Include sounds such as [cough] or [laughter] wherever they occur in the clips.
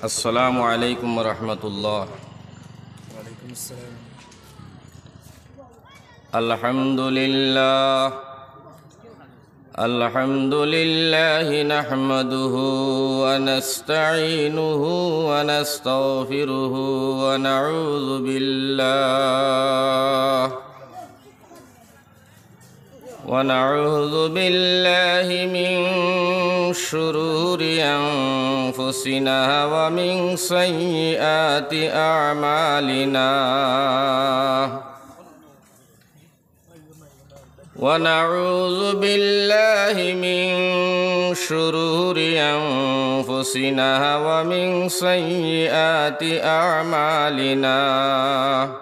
السلام عليكم ورحمة الله وعليكم السلام الحمد لله الحمد لله نحمده ونستعينه ونستغفره ونعوذ بالله ونعوذ بالله من شرور أنفسنا ومن سيئات أعمالنا ونعوذ بالله من شرور أنفسنا ومن سيئات أعمالنا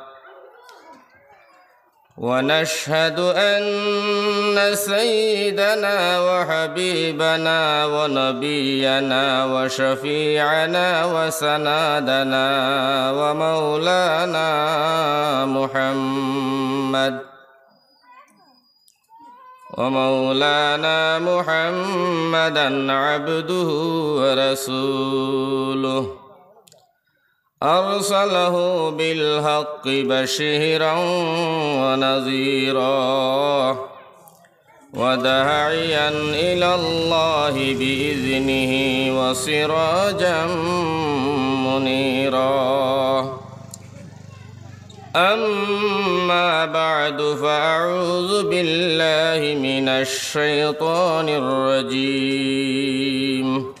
ونشهد أن سيدنا وحبيبنا ونبينا وشفيعنا وسندنا ومولانا محمد ومولانا محمدا عبده ورسوله أرسله بالحق بشيرا ونذيرا وداعيا إلى الله بإذنه وسراجا منيرا أما بعد فأعوذ بالله من الشيطان الرجيم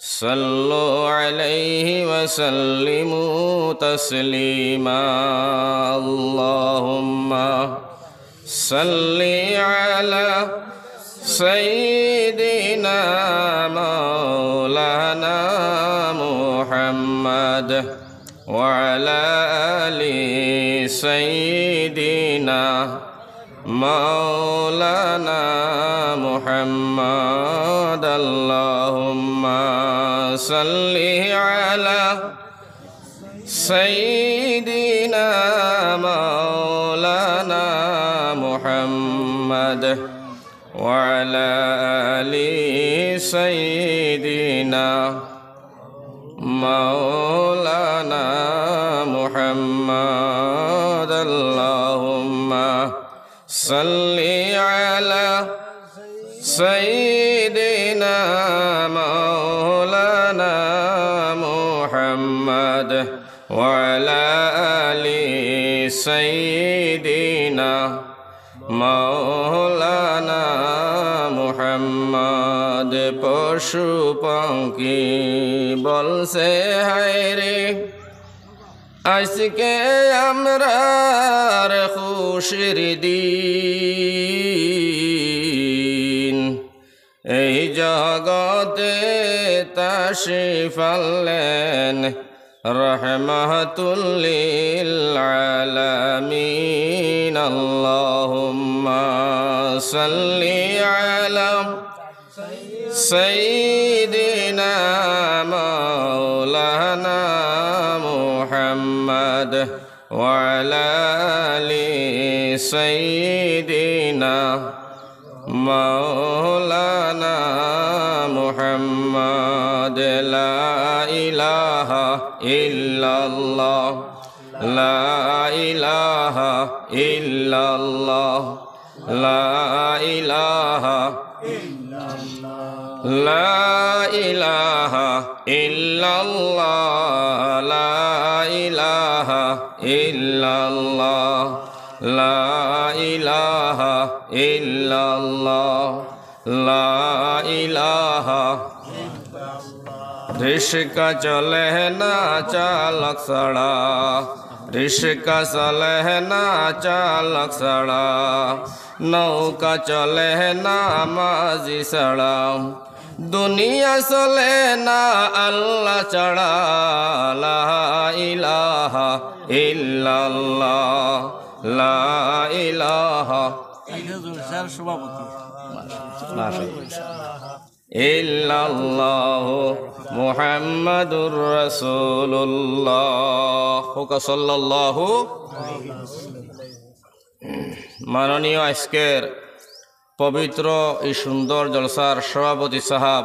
صلوا عليه وسلموا تسليما اللهم صل على سيدنا مولانا محمد وعلى ال سيدنا مولانا محمد اللهم صل على سيدنا مولانا محمد وعلى آل سيدنا مولانا محمد صل على سيدنا مولانا محمد وعلى آل سيدنا مولانا محمد পশু بانكي বলছে হায় রে আজকে আমরার খুশির দিন এই জগতে তাসি ফাললেন রহমাতুল্লিল আলামিন আল্লাহুম্মা সাল্লি আলা সাইয়্যিদিনা মাওলানা محمد وعلى آل سيدنا مولانا محمد لا إله إلا الله لا إله إلا الله لا إله إلا الله لا إله إلا الله لا illallah La ilaha illallah La ilaha Rishika चले ना चालक सड़ा ऋषिका सलह ना चालक सड़ा नौका चले ना माजी सड़ा দুনিয়া চলে না আল্লাহ ছাড়া ইলাহা ইল্লাল্লাহ লা ইলাহা সভাপতি ইল্লাল্লাহু মুহাম্মাদুর রাসূলুল্লাহ সাল্লাল্লাহু মাননীয় আজকের পবিত্র এই সুন্দর জলসার সভাপতি সাহাব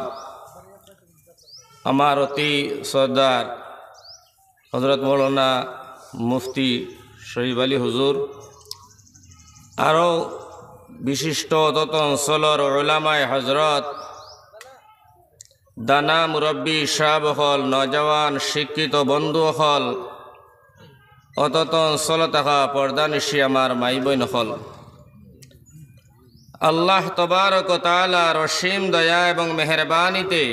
আমার অতি সর্দার হজরত মৌলানা মুফতি শহীব আলী হুজুর আরও বিশিষ্ট তত অঞ্চলের ওলামায় হজরত দানা মুরব্বী সাব হল নজওয়ান শিক্ষিত বন্ধু হল অতত অঞ্চল তাহা পর্দা নিশি আমার মাই বইন হল আল্লাহ তবারকতালা রসিম দয়া এবং মেহরবানিতে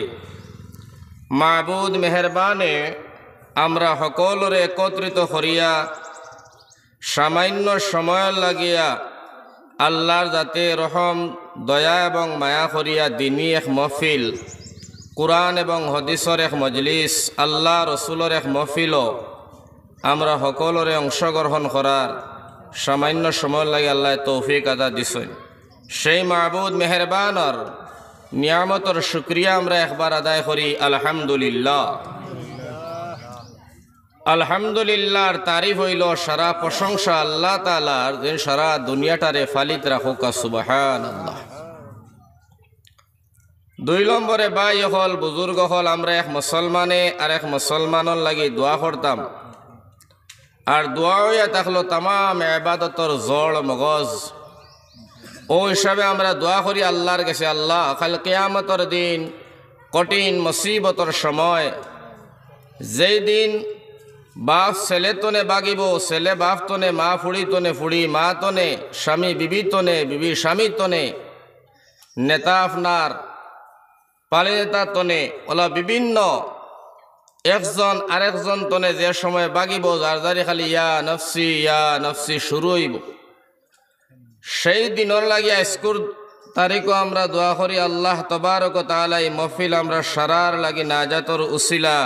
মাবুদ মেহরবানে আমরা সকলরে একত্রিত করিয়া সামান্য সময় লাগিয়া আল্লাহর যাতে রহম দয়া এবং মায়া করিয়া দিনী এক মফিল কোরআন এবং হদিসর এক মজলিস আল্লাহ রসুলর এক মফিলও আমরা সকলরে অংশগ্রহণ করার সামান্য সময় লাগে আল্লাহ তৌফিক আদা দিছে সেই মাহবুদ মেহরবানর নিয়ামতর শুক্রিয়া আমরা একবার আদায় করি আলহামদুলিল্লাহ আলহামদুলিল্লাহর তারিফ হইল সারা প্রশংসা আল্লাহ তালার যেন সারা দুনিয়াটারে ফালিত রাখুক সুবাহান আল্লাহ দুই নম্বরে বাই হল বুজুর্গ হল আমরা এক মুসলমানে আর এক মুসলমানর লাগি দোয়া করতাম আর দোয়া হইয়া থাকলো তাম এবাদতর জড় মগজ ও হিসাবে আমরা দোয়া করি আল্লাহর কাছে আল্লাহ কাল কেয়ামতর দিন কঠিন মুসিবতর সময় যেই দিন বাপ ছেলে তোনে বাগিব ছেলে বাপ তোনে মা ফুড়ি তোনে ফুড়ি মা তোনে স্বামী বিবি তোনে বিবি স্বামী তোনে নেতা আপনার পালি নেতা তনে ওলা বিভিন্ন একজন আরেকজন তনে যে সময় বাগিব যার যারি খালি ইয়া নফসি ইয়া নফসি শুরু হইব সেই দিনর লাগে স্কুল তারিখও আমরা দোয়া করি আল্লাহ তবারক তালাই মফিল আমরা সারার লাগি নাজাতর উসিলা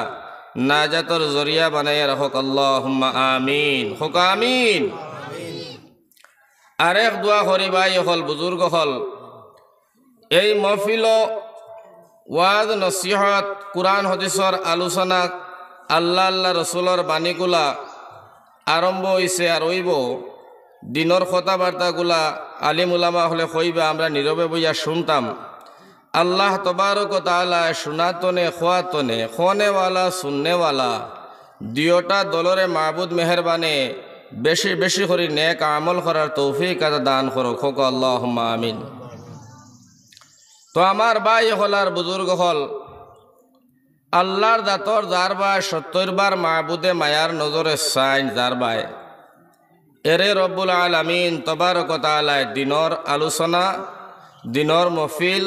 নাজাতর জরিয়া বানাইয়া রাখক আল্লাহ আমিন হোক আমিন আরেক দোয়া করি ভাই হল বুজুর্গ হল এই মফিল ওয়াদ নসিহত কোরআন হদিসর আলোচনা আল্লাহ আল্লাহ রসুলর বাণীগুলা আরম্ভ হয়েছে আর ওইব দিনর কথাবার্তাগুলা আলিম উলামা হলে হইবা আমরা নীরবে বইয়া শুনতাম আল্লাহ তালা শুনাতনে খোয়াতনে খনেওয়ালা শূন্যওয়ালা দিওটা দলরে মাহবুদ মেহরবানে বেশি বেশি করে নেক আমল করার তৌফিক আদা দান করো খোক আল্লাহ আমিন তো আমার বাই হল আর বুজুর্গ হল আল্লাহর দাঁতর যার বায় সত্তর বার মাহবুদে মায়ার নজরে সাইন যার বায় এরে রব্বুল আলমিন তবারকতালায় দিনর আলোচনা দিনর মফিল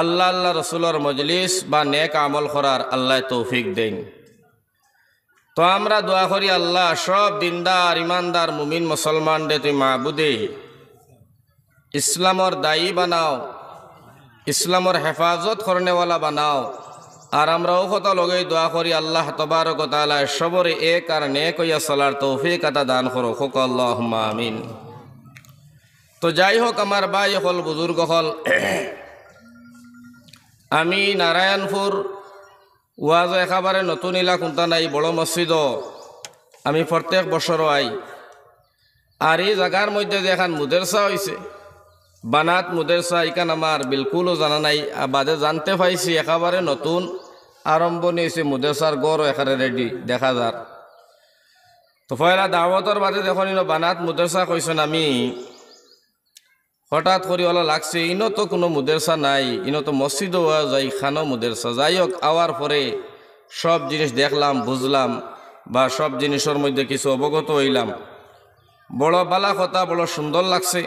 আল্লাহ আল্লাহ রসুলর মজলিস বা নেক আমল করার আল্লাহ তৌফিক দেন তো আমরা দোয়া করি আল্লাহ সব দিনদার ইমানদার মুমিন মুসলমান দে তুই মাহবুদে ইসলামর দায়ী বানাও ইসলামর হেফাজত করণেওয়ালা বানাও আর আমরাও কথা লগেই দোয়া করি আল্লাহ তবারক তালায় সবরে এক কারণে কইয়া চলার তৌফিক এটা দান করো হোক আল্লাহ আমিন তো যাই হোক আমার ভাই হল বুজুর্গ হল [clears throat] আমি নারায়ণপুর ওয়াজ একেবারে নতুন ইলা কুন্তা নাই বড় মসজিদ আমি প্রত্যেক বছর আই আর এই জায়গার মধ্যে যে এখন মুদেরসা হয়েছে বানাত মুদেরসা ইকান আমার বিলকুলও জানা নাই বাদে জানতে পাইছি একেবারে নতুন আরম্ভ নিয়েছে মুদেরসার গড়ও এখানে রেডি দেখা যার তো ফয়লা দাওয়াতর বাদে দেখুন ইনো বানাত মুদেরসা কইছেন আমি হঠাৎ করে ওলা লাগছে ইনো তো কোনো মুদেরসা নাই ইনো তো মসজিদ হওয়া যাই খানো মুদেরসা যাই হোক আওয়ার পরে সব জিনিস দেখলাম বুঝলাম বা সব জিনিসের মধ্যে কিছু অবগত হইলাম বড় বালা কথা বড় সুন্দর লাগছে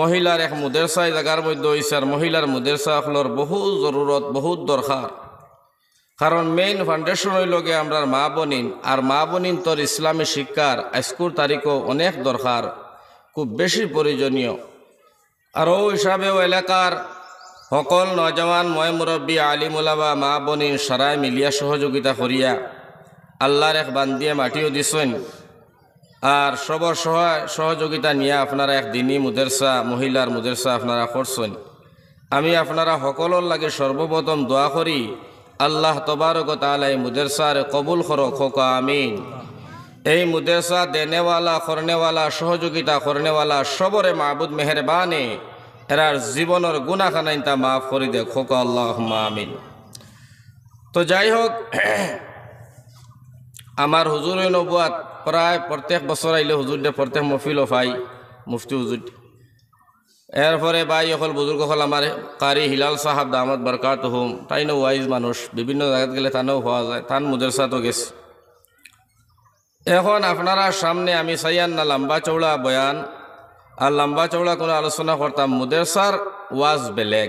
মহিলার এক মুদেরসায় জায়গার মধ্যে হয়েছে আর মহিলার মুদেরসা হলর বহু জরুরত বহুত দরকার কারণ মেইন ফাউন্ডেশন লগে আমরা মা বনিন আর মা বনিন তোর ইসলামী শিক্ষার স্কুল তারিখও অনেক দরকার খুব বেশি প্রয়োজনীয় আর ও হিসাবেও এলাকার সকল নজওয়ান ময় মুরব্বী বা মা বনিন সারায় মিলিয়া সহযোগিতা করিয়া আল্লাহর এক বান্দিয়ে মাটিও দিছেন আর সব সহযোগিতা নিয়ে আপনারা একদিনই মুদেরসা মহিলার মুদেরসা আপনারা করছেন আমি আপনারা সকলের লাগে সর্বপ্রথম দোয়া করি আল্লাহ তবারক তালাই মুদেরসার কবুল খরক হোক আমিন এই মুদেরসা দেনেওয়ালা করনেওয়ালা সহযোগিতা করনেওয়ালা সবরে মাহবুদ মেহরবানে এরার জীবনের গুণাখানাইতা মাফ করি দেখ হোক আল্লাহ আমিন তো যাই হোক আমার হুজুর নবুয়াত প্রায় প্রত্যেক বছর আইলে হুজুর দে প্রত্যেক মফিল ফাই মুফতি হুজুর এরপরে বাই অকল বুজুর্গ হল আমার কারি হিলাল সাহাব দামত বরকাত হোম তাই না ওয়াইজ মানুষ বিভিন্ন জায়গাত গেলে তানও হওয়া যায় তান তো গেছে এখন আপনারা সামনে আমি সাইয়ান না লম্বা চৌড়া বয়ান আর লম্বা চৌড়া কোনো আলোচনা করতাম মুদেরসার ওয়াজ বেলেগ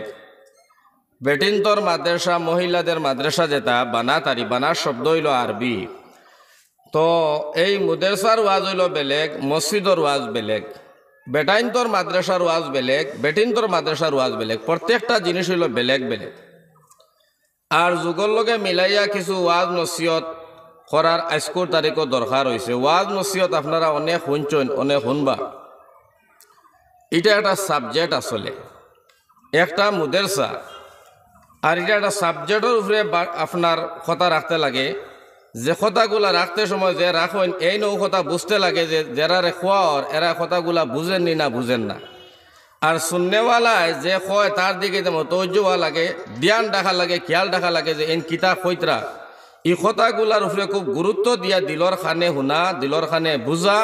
বেটিন্তর মাদ্রাসা মহিলাদের মাদ্রাসা যেটা বানা তারি বানার শব্দ হইল আরবি তো এই ৱাজ হ'লেও বেলেগ মছজিদৰ ৱাজ বেলেগ বেটাইন্তৰ মাদ্ৰাছাৰ ৱাজ বেলেগ বেটিন্তৰ মাদ্ৰাছাৰ ৱাজ বেলেগ প্ৰত্যেকটা জিনিস হ'লেও বেলেগ বেলেগ আৰু যুগৰ লগে মিলাই কিছু ৱাজ নচিয়ত কৰাৰ আইসকুৰ তাৰিখো দৰকাৰ হৈছে ৱাজ নসিহত আপোনাৰ অনেক শুনছেন অনেক শুনবা এটা একটা সাবজেক্ট আসলে একটা মুদেৰসা আৰ এটা একটা সাবজেক্টেৰ আপোনাৰ আপনাৰ কথা ৰাখতে লাগে যে কথাগুলা রাখতে সময় যে রাখেন এই নৌ কথা বুঝতে লাগে যে যারা খোয়ার এরা কথাগুলা বুঝেননি না বুঝেন না আর শূন্যওয়ালায় যে কয় তার দিকে যেমন তৈর্য হওয়া লাগে ধ্যান দেখা লাগে খেয়াল দেখা লাগে যে এন কিতা কইতরা ই কথাগুলার উপরে খুব গুরুত্ব দিয়া দিলর খানে শুনা দিলর খানে বুঝা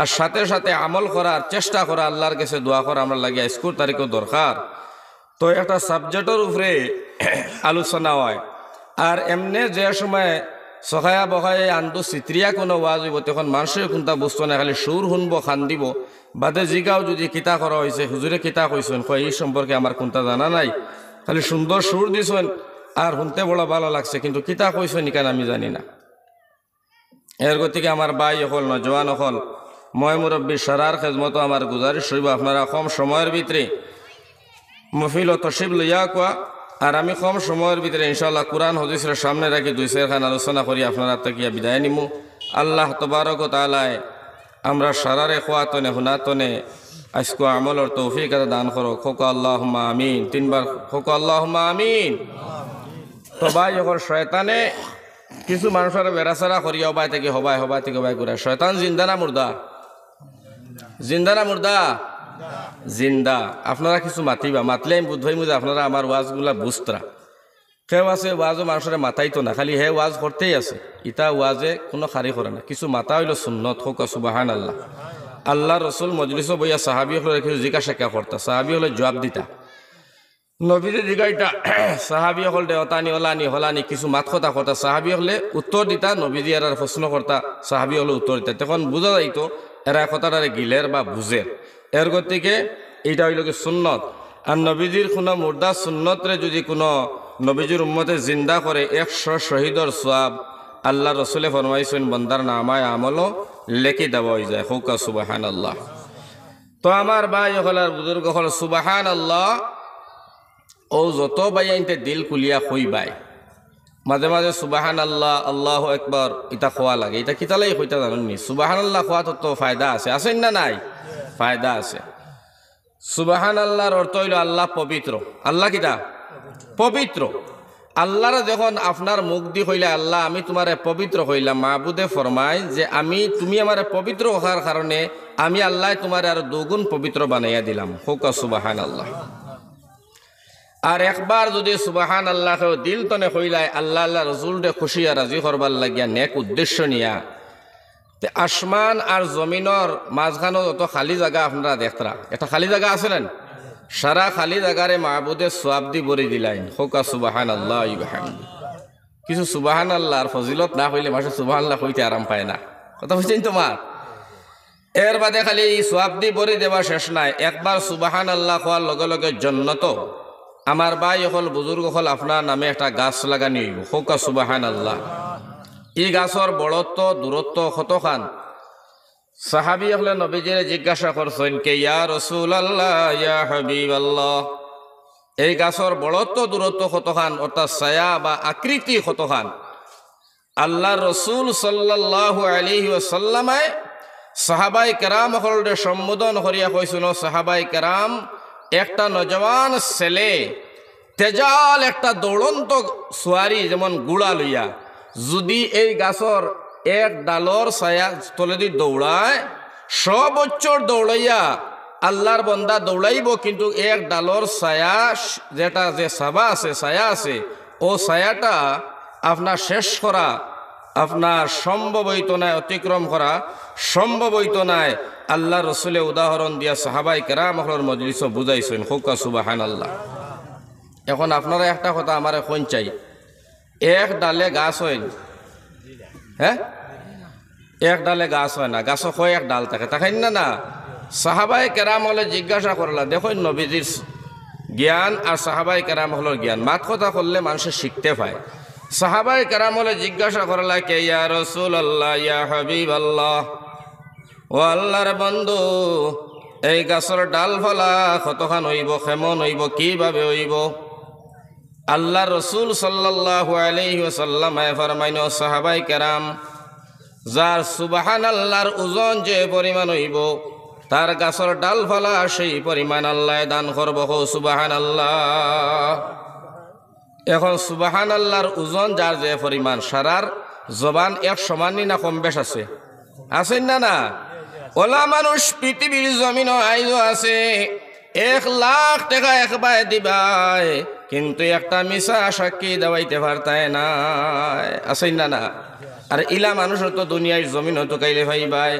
আর সাথে সাথে আমল করার চেষ্টা করা আল্লাহর কাছে দোয়া করা আমরা লাগে স্কুল তারিখও দরকার তো একটা সাবজেক্টের উপরে আলোচনা হয় আর এমনি যে সময় চখায়া বখায়ে আনটো চিত্ৰিয়া কোনো ৱাজ হ'ব তেখন মানুহে কোনটা বস্তু নাই খালি সুৰ শুনব খান্দিব বাদে জিগাও যদি কিতা কৰা হৈছে হুজুৰে কিতা কৈছোন কয় এই সম্পৰ্কে আমাৰ কোনটা জানা নাই খালি সুন্দৰ সুৰ দিছোন আর শুনতে বড় ভালো লাগছে কিন্তু কিতা কৈছো ইকান আমি জানি না এর গতিকে আমার বাই হল না জোয়ান হল মই মুরব্বী সারার খেজমত আমার গুজারিশ হইব আপনারা কম সময়ের ভিতরে মফিল তসিব লইয়া কোয়া আর আমি কম সময়ের ভিতরে ইনশাল্লাহ কোরআন হদিসের সামনে রাখি দুই খান আলোচনা করি আপনারা তাকিয়া বিদায় নিমু আল্লাহ তোবারক তালায় আমরা সারারে খোয়াতনে হুনাতনে আজকু আমলর তৌফিক দান করো খোক আল্লাহ আমিন তিনবার খোক আল্লাহ আমিন তবাই যখন শয়তানে কিছু মানুষের বেড়াচারা করি হবাই থেকে হবাই হবাই থেকে হবাই করে শয়তান জিন্দানা মুর্দা জিন্দানা মুর্দা জিন্দা আপনারা কিছু মাতিবা মাতলে আমি বুধ যে আপনারা আমার ওয়াজগুলা বুঝতরা সে আছে ওয়াজও মানুষের মাথাই তো না খালি হে ওয়াজ করতেই আছে ইটা ওয়াজে কোনো খারি করে না কিছু মাতা হইল সুন্নত হোক সুবাহান আল্লাহ আল্লাহ রসুল মজলিসও বইয়া সাহাবি হলে কিছু জিজ্ঞাসা কে করতা সাহাবি হলে জবাব দিতা নবীদের দিগাইটা সাহাবি হল দে অতানি অলানি হলানি কিছু মাত কথা কথা সাহাবি হলে উত্তর দিতা নবীজি এরার প্রশ্ন করতা সাহাবি হলে উত্তর দিতা তখন বোঝা যাইতো এরা কথাটারে গিলের বা বুঝের এর গতিকে এইটা হইল কি সুন্নত আর নবীজির কোনো মুর্দা সুন্নতরে যদি কোনো নবীজির উম্মতে জিন্দা করে একশো শহীদর সোয়াব আল্লাহ রসুলে ফরমাইছেন বন্দার নামায় আমলও লেখি দেওয়া হয়ে যায় হুকা সুবাহান আল্লাহ তো আমার ভাই হল আর বুজুর্গ হল সুবাহান আল্লাহ ও যত বাই আইনতে দিল কুলিয়া হই বাই মাঝে মাঝে সুবাহান আল্লাহ আল্লাহ একবার এটা খোয়া লাগে এটা কিতালাই হইতা জানুন নি সুবাহান আল্লাহ খোয়া তো ফায়দা আছে আছেন না নাই ফায়দা আছে সুবাহান আল্লাহর অর্থ হইল আল্লাহ পবিত্র আল্লাহ কিটা পবিত্র আল্লাহর যখন আপনার মুখ দি হইলে আল্লাহ আমি তোমারে পবিত্র হইলাম মাহবুদে ফরমায় যে আমি তুমি আমার পবিত্র হওয়ার কারণে আমি আল্লাহ তোমার আর দুগুণ পবিত্র বানাইয়া দিলাম হোকা সুবাহান আল্লাহ আর একবার যদি সুবাহান আল্লাহ দিল তনে হইলায় আল্লাহ আল্লাহ রসুল খুশি আর রাজি করবার লাগিয়া নেক উদ্দেশ্য নিয়া তে আসমান আর জমিনর মাঝখানো যত খালি জায়গা আপনারা দেখতরা এটা খালি জায়গা আসলেন সারা খালি জায়গারে মাহবুদে সোয়াব দি বরি দিলাইন হোকা সুবাহান আল্লাহ কিছু সুবাহান আল্লাহ আর ফজিলত না হইলে মাসে সুবাহান আল্লাহ হইতে আরাম পায় না কথা বুঝছেন তোমার এর বাদে খালি সোয়াব দি বরি দেওয়া শেষ নাই একবার সুবাহান আল্লাহ হওয়ার লগে লগে জন্নত আমার বাই হল বুজুর্গ হল আপনার নামে একটা গাছ লাগানি হোকা সুবাহান আল্লাহ ই গাছর বড়ত্ব দূরত্ব খান সাহাবি হলে নবীজিরে জিজ্ঞাসা করছেন কে ইয়া রসুল আল্লাহ ইয়া হাবিব আল্লাহ এই গাছর বড়ত্ব দূরত্ব খান অর্থাৎ ছায়া বা আকৃতি খান আল্লাহ রসুল সাল্লাহ আলী ওসাল্লামায় সাহাবাই কেরাম হলরে সম্বোধন করিয়া কইসুন সাহাবাই কেরাম একটা নজওয়ান ছেলে তেজাল একটা দৌড়ন্ত সোয়ারি যেমন গুড়া লইয়া যদি এই গাছর এক ডালর ছায়া তলে দি দৌড়ায় সবচ্চর দৌড়াইয়া আল্লাহর বন্দা দৌড়াইব কিন্তু এক ডালর ছায়া যেটা যে সাবা আছে ছায়া আছে ও ছায়াটা আপনার শেষ করা আপনার সম্ভব হইত নাই অতিক্রম করা সম্ভব হইত নাই আল্লাহ রসুলে উদাহরণ দিয়া সাহাবাই কেরামহর মজলিস বুঝাইছেন হোকা সুবাহান আল্লাহ এখন আপনারা একটা কথা আমার এখন চাই এক ডালে গাছ হয় হ্যাঁ এক ডালে গাছ হয় না গাছ হয় এক ডাল থাকে তাকে না না সাহাবাই কেরাম হলে জিজ্ঞাসা করলা দেখো নবীজির জ্ঞান আর সাহাবাই কেরাম হলো জ্ঞান মাত কথা করলে মানুষের শিখতে পায় সাহাবাই কেরাম হলে জিজ্ঞাসা করলা কে ইয়া রসুল আল্লাহ ইয়া হাবিব আল্লাহ ও আল্লাহর বন্ধু এই গাছর ডাল ফলা কতখান হইব কেমন হইব কিভাবে হইব আল্লাহ রসুল সাল্লাহ আলহিসাল্লামায় ফরমাইন সাহাবাই কেরাম যার সুবাহান আল্লাহর ওজন যে পরিমাণ হইব তার গাছর ডাল ফালা সেই পরিমাণ আল্লাহ দান করব হো সুবাহান আল্লাহ এখন সুবাহান আল্লাহর ওজন যার যে পরিমাণ সারার জবান এক সমানই না কম বেশ আছে আছেন না না ওলা মানুষ পৃথিবীর জমিনও আইজ আছে এক লাখ টাকা একবারে দিবায় কিন্তু একটা মিশা সাক্ষী দেওয়াইতে পারতায় না আসেন না না আর ইলা মানুষ তো দুনিয়ার জমিন হতো কাইলে ভাই ভাই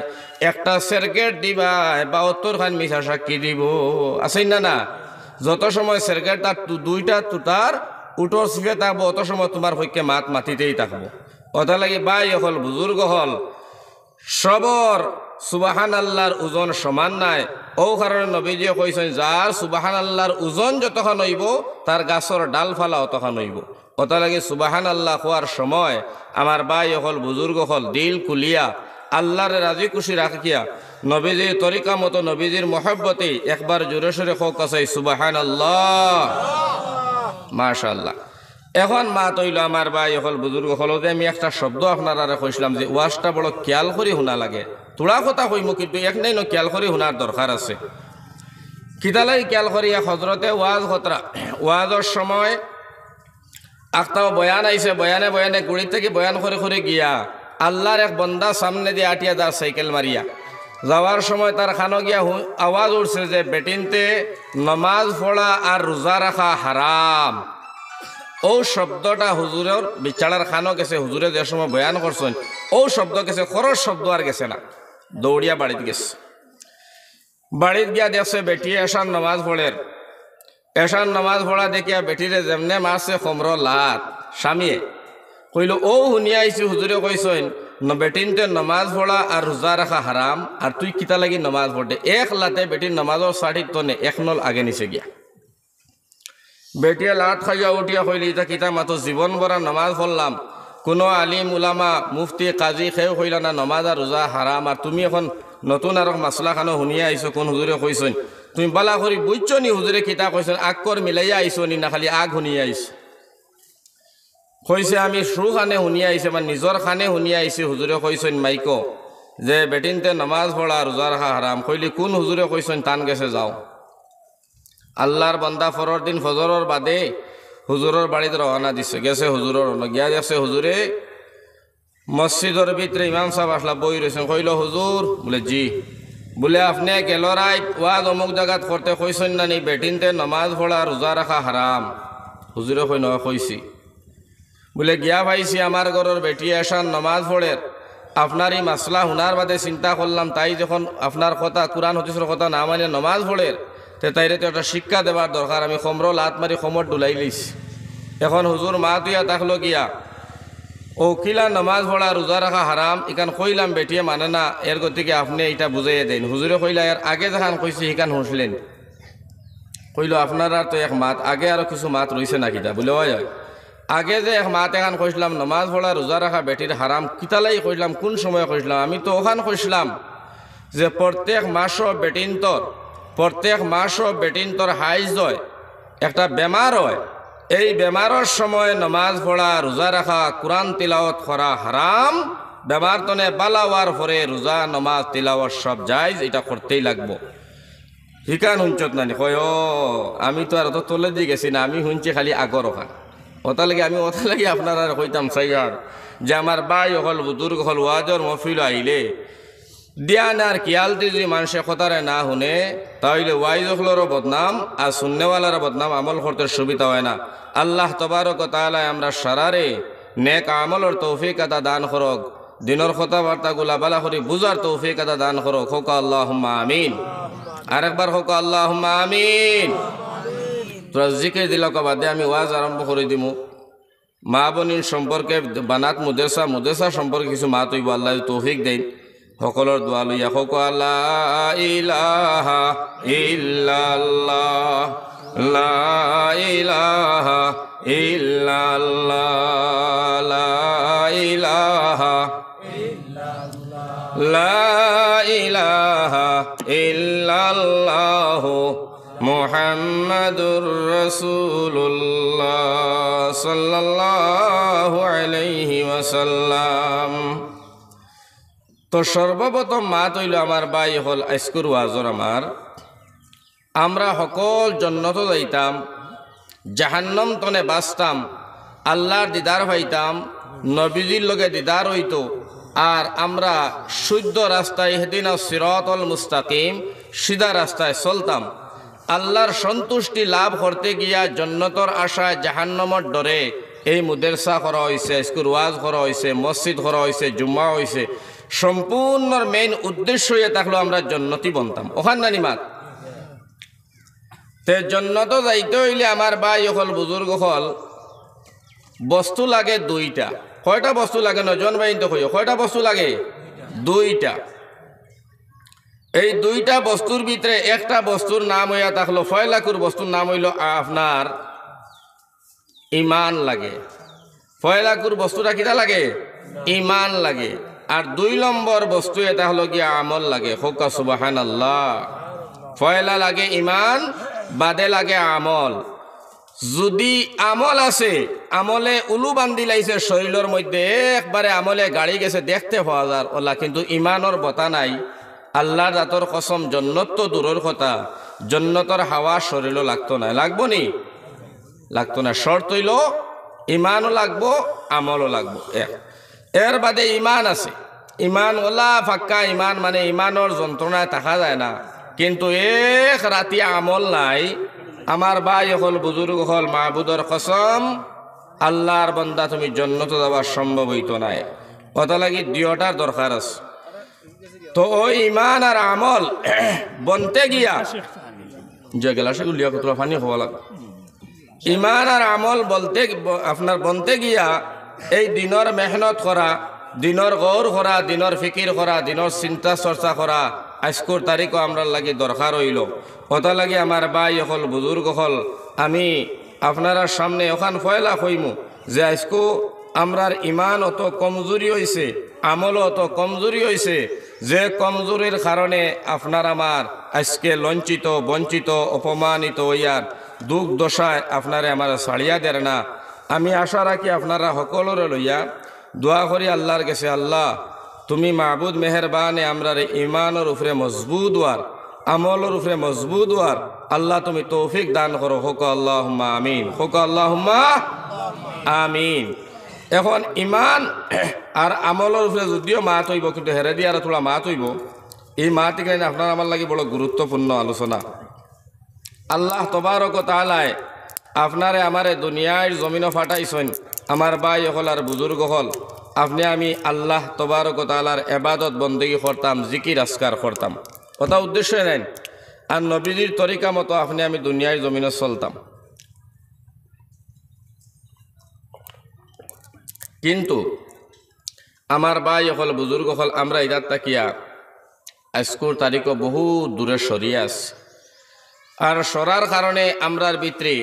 একটা সেরকেট দিবাই বা অত্তর খান মিশা সাক্ষী দিব আসেন না না যত সময় সেরকেট তার দুইটা তুতার উঠো সিফে থাকবো অত সময় তোমার পক্ষে মাত মাতিতেই থাকবো কথা লাগে বাই হল বুজুর্গ হল সবর সুবাহান আল্লাহর ওজন সমান নাই ও কারণে নবীজি কইছেন যার সুবাহান আল্লাহর ওজন যতক্ষণ হইব তার গাছর ফালা অতক্ষণ হইব কত লাগে সুবাহান আল্লাহ খোয়ার সময় আমার বাই অকল বুজুর্গ হল দিল কুলিয়া আল্লাহর রাজি খুশি রাখিয়া নবীজির তরিকা মতো নবীজির মহব্বতে একবার জোরে সোরে হোক আছে সুবাহান আল্লাহ মাশাল্লাহ এখন মা তৈল আমার ভাই অকল বুজুর্গ হল যে আমি একটা শব্দ আপনারা কইছিলাম যে ওয়াশটা বড় খেয়াল করে শোনা লাগে তোলা কথা মো কিন্তু এক নাই ন খেয়াল করে শুনার দরকার আছে কিতালাই খেয়াল করি হজরতে ওয়াজ খতরা ওয়াজর সময় আকটাও বয়ান আইসে বয়ানে বয়ানে গুড়ি থেকে বয়ান করে করে গিয়া আল্লাহর এক বন্দা সামনে দিয়ে আটিয়া তার সাইকেল মারিয়া যাওয়ার সময় তার খানো গিয়া আওয়াজ উঠছে যে বেটিনতে নমাজ পড়া আর রোজা রাখা হারাম ও শব্দটা হুজুরের বিচারার খানো গেছে হুজুরে যে সময় বয়ান করছেন ও শব্দ গেছে খরচ শব্দ আর গেছে না দৌৰিয়া বাৰীত গেছে বাড়িতে গিয়া দেখছে বেটিয়ে এসান নামাজ পড়ের এসান নামাজ পড়া দেখিয়া বেটিরে যেমনে মারছে কমর লাত স্বামীয়ে কইল ও শুনিয়া আইছি হুজুরে কইছেন বেটিনতে নামাজ পড়া আর রোজা রাখা হারাম আর তুই কিতা লাগি নামাজ পড়ে এক লাতে বেটীৰ নামাজৰ চাৰি তনে এক নল আগে নিছে গিয়া বেটিয়া লাট খাইয়া উঠিয়া কৈলি ইটা কিতা মাত্র জীৱন ভৰা নামাজ ভৰলাম কোনো আলিম ওলামা মুফতি কাজি সেও শৈলা না নমাজ আৰু ৰোজা হাৰাম আৰু তুমি এখন নতুন আৰু খানো শুনি আহিছ কোন হুজুৰে কৈছ তুমি বালা কৰি বৈচনী হুজুৰে কিতা কৈছ আগকৰ মিলাই আহিছ নি না খালি আগ শুনি আহিছ কৈছে আমি শ্ৰু খানে শুনি আহিছে বা নিজৰ খানে শুনি আহিছে হুজুৰে কৈছ মাইক যে বেটিনতে নমাজ পঢ়া ৰোজা ৰখা হাৰাম কৈলি কোন হুজুৰে কৈছ টান গেছে যাওঁ আল্লাৰ বন্দা ফৰৰ দিন ফজৰৰ বাদেই হুজুৰৰ বাৰীত ৰহনা দিছে গেছে হুজুৰৰ গিয়া গেছে হুজুৰে মছজিদৰ ভিতৰত ইমান চাহ আছলা বহি ৰৈছে কৈ লওঁ হুজুৰ বোলে যি বোলে আপুনি গেলৰাইত ৱাজ অমুক জেগাত কৰোঁতে কৈছন নানি বেটিনতে নমাজ পঢ়া ৰোজা ৰখা হাৰাম হুজুৰে কৈ নহয় কৈছি বোলে গিয়া ভাইছি আমাৰ ঘৰৰ বেটী এচান নমাজ পঢ়ে আপোনাৰ এই মাছলা শুনাৰ বাদে চিন্তা কৰলাম তাই যখন আপোনাৰ কথা কোৰাণ সতীশৰ কথা নামানে নমাজ পঢ়ে তে তাইরে তো একটা শিক্ষা দেওয়ার দরকার আমি খমর লাত মারি খমর ডুলাই লইছি এখন হুজুর মা তুইয়া তাকলো গিয়া ও কিলা নমাজ পড়া রোজা রাখা হারাম ইখান কইলাম বেটিয়ে মানে না এর গতিকে আপনি এটা বুঝাইয়া দেন হুজুরে কইলা এর আগে যেখান কইছি সেখান হুঁসলেন কইল আপনার আর তো এক মাত আগে আরও কিছু মাত রয়েছে না কিতা বলে হয় আগে যে এক মাত এখান কইসলাম নামাজ পড়া রোজা রাখা বেটির হারাম কিতালাই কইসলাম কোন সময় কইসলাম আমি তো ওখান কইসলাম যে প্রত্যেক মাসও বেটিন তোর প্রত্যেক মাসও বেটিন তোর হাইজ হয় একটা বেমার হয় এই বেমারের সময় নমাজ পড়া রোজা রাখা কোরআন তিলাওত করা হারাম বেমার তনে বালাওয়ার পরে রোজা নমাজ তিলাওয়াত সব যাইজ এটা করতেই লাগবো শিকান শুনছত নানি কয় অ আমি তো আর অত তোলে দিয়ে গেছি না আমি শুনছি খালি আগর অখা ওটা লাগে আমি ওটা লাগে আপনারা কইতাম সাইয়ার যে আমার বাই হল বুজুর্গ হল ওয়াজর মফিল আইলে দিয়ান আর কিয়ালটি যদি মানুষের কথারে না শুনে তাহলে হলেরও বদনাম আর শূন্যওয়ালার বদনাম আমল করতে সুবিধা হয় না আল্লাহ তবারক তালায় আমরা সারারে নেক আমলের তৌফিক আদা দান করক দিনের কথাবার্তাগুলা বালা করি বুঝার তৌফিক আদা দান করক হোক আল্লাহ আমিন আরেকবার হোক আল্লাহ আমিন তোরা জিকে দিল বাদে আমি ওয়াজ আরম্ভ করে দিমু মা বোন সম্পর্কে বানাত মুদেসা মুদেসা সম্পর্কে কিছু মা তুই আল্লাহ তৌফিক দেয় الله الله الله يا لا لا إله إله إلا إلا لا إله إلا الله محمد رسول الله صلى الله عليه وسلم তো সর্বপ্রথম মা তৈল আমার বাই হল আইস্কুর ওয়াজর আমার আমরা সকল জন্নত যাইতাম জাহান্নম তনে বাঁচতাম আল্লাহর দিদার হইতাম নবীজির লগে দিদার হইত আর আমরা শুদ্ধ রাস্তায় হেদিন সিরতল মুস্তাকিম সিধা রাস্তায় চলতাম আল্লাহর সন্তুষ্টি লাভ করতে গিয়া জন্নতর আশায় জাহান্নমর ডরে এই মুদেরসা করা হয়েছে স্কুল ওয়াজ করা হয়েছে মসজিদ করা হয়েছে জুম্মা হয়েছে সম্পূর্ণ মেইন উদ্দেশ্য হয়ে থাকলো আমরা জন্নতি বনতাম ওখান নানিমাত তে জন্নত যাইতে হইলে আমার ভাই হল বুজুর্গ হল বস্তু লাগে দুইটা কয়টা বস্তু লাগে নজন বাইন তো কই কয়টা বস্তু লাগে দুইটা এই দুইটা বস্তুর ভিতরে একটা বস্তুর নাম হইয়া থাকলো ফয়লাকুর বস্তুর নাম হইল আপনার ইমান লাগে ফয়লাকুর বস্তুটা কিটা লাগে ইমান লাগে আর দুই নম্বর বস্তু এটা হলো গিয়া আমল লাগে হোকা সুবাহান আল্লাহ ফয়লা লাগে ইমান বাদে লাগে আমল যদি আমল আছে আমলে উলু বান্ধি লাইছে শরীরের মধ্যে একবারে আমলে গাড়ি গেছে দেখতে পাওয়া যার ওলা কিন্তু ইমানর বতা নাই আল্লাহর দাঁতর কসম জন্নত তো দূরের কথা জন্নতর হাওয়া শরীরও লাগতো না লাগবো নি লাগতো না শর্ত হইল ইমানও লাগবো আমলও লাগবো এক এর বাদে ইমান আছে ইমান ওলা ফাক্কা ইমান মানে ইমানের যন্ত্রণায় থাকা যায় না কিন্তু এক রাতি আমল নাই আমার ভাই হল বুজুর্গ হল মাহবুদর কসম আল্লাহর বন্দা তুমি জন্নত দেওয়ার সম্ভব হৈতো নাই কথা লাগি দিওটার দরকার আছে তো ওই ইমান আর আমল [clears throat] বনতে গিয়া যে গেলাসে উলিয়া কতটা পানি হওয়া লাগে ইমান আর আমল বলতে আপনার বনতে গিয়া এই দিনৰ মেহনত কৰা দিনৰ গৌর কৰা দিনৰ ফিকির কৰা দিনৰ চিন্তা চৰ্চা কৰা আজকোর তারিখও আমরা লাগে দরকার রইল কথা লাগে আমার বাই হল বুজুর্গ হল আমি আপনারা সামনে ওখান ফয়লা হইমু যে আজকো আমরার ইমান অত কমজোরি হয়েছে আমল অত কমজোরি হয়েছে যে কমজোরির কারণে আপনার আমার আজকে লঞ্চিত বঞ্চিত অপমানিত হইয়ার দুঃখ দশায় আপনারা আমার ছাড়িয়া দেয় না আমি আশা রাখি আপনারা সকলরে লইয়া দোয়া করি আল্লাহর গেছে আল্লাহ তুমি মাহবুদ মেহরবানে আমরার ইমানের উপরে মজবুত হওয়ার আমলের উপরে মজবুত হওয়ার আল্লাহ তুমি তৌফিক দান করো হোক আল্লাহ আমিন হোক আল্লাহ আমিন এখন ইমান আর আমলের উপরে যদিও মাত হইব কিন্তু হেরে দিয়ে আর থা মাত হইব এই মাত এখানে আপনার আমার লাগে বড় গুরুত্বপূর্ণ আলোচনা আল্লাহ তবারক তালায় আপনারে আমারে দুনিয়ার জমিন ফাটাইছেন আমার বাই হল আর বুজুর্গ হল আপনি আমি আল্লাহ তবারকতালার এবাদত বন্দী করতাম জিকির আসকার করতাম কথা উদ্দেশ্য নেন আর নবীজির তরিকা মতো আপনি আমি দুনিয়ার জমিনে চলতাম কিন্তু আমার বাই হল বুজুর্গ হল আমরা ইরাত তাকিয়া আজকুর তারিখও বহু দূরে সরিয়ে আস আর সরার কারণে আমরার ভিতরে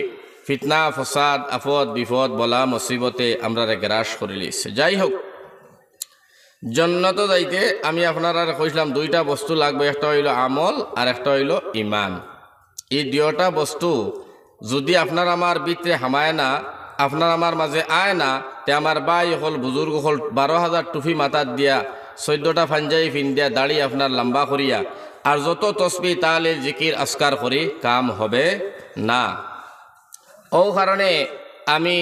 ফিতনা ফসাদ আফদ বিপদ বলা মুসিবতে আমরা গ্রাস করিলিস যাই হোক জন্নত যাইতে আমি আপনারা কইছিলাম দুইটা বস্তু লাগবে একটা হইল আমল আর একটা হইল ইমান এই দুয়োটা বস্তু যদি আপনার আমার বিত্রে হামায় না আপনার আমার মাঝে আয় না তে আমার বাই হল বুজুর্গ হল বারো হাজার টুফি মাথার দিয়া চৈদ্যটা ফাঞ্জাই ফিন দিয়া দাড়ি আপনার লম্বা করিয়া আর যত তসবি তাহলে জিকির আস্কার করি কাম হবে না ও কারণে আমি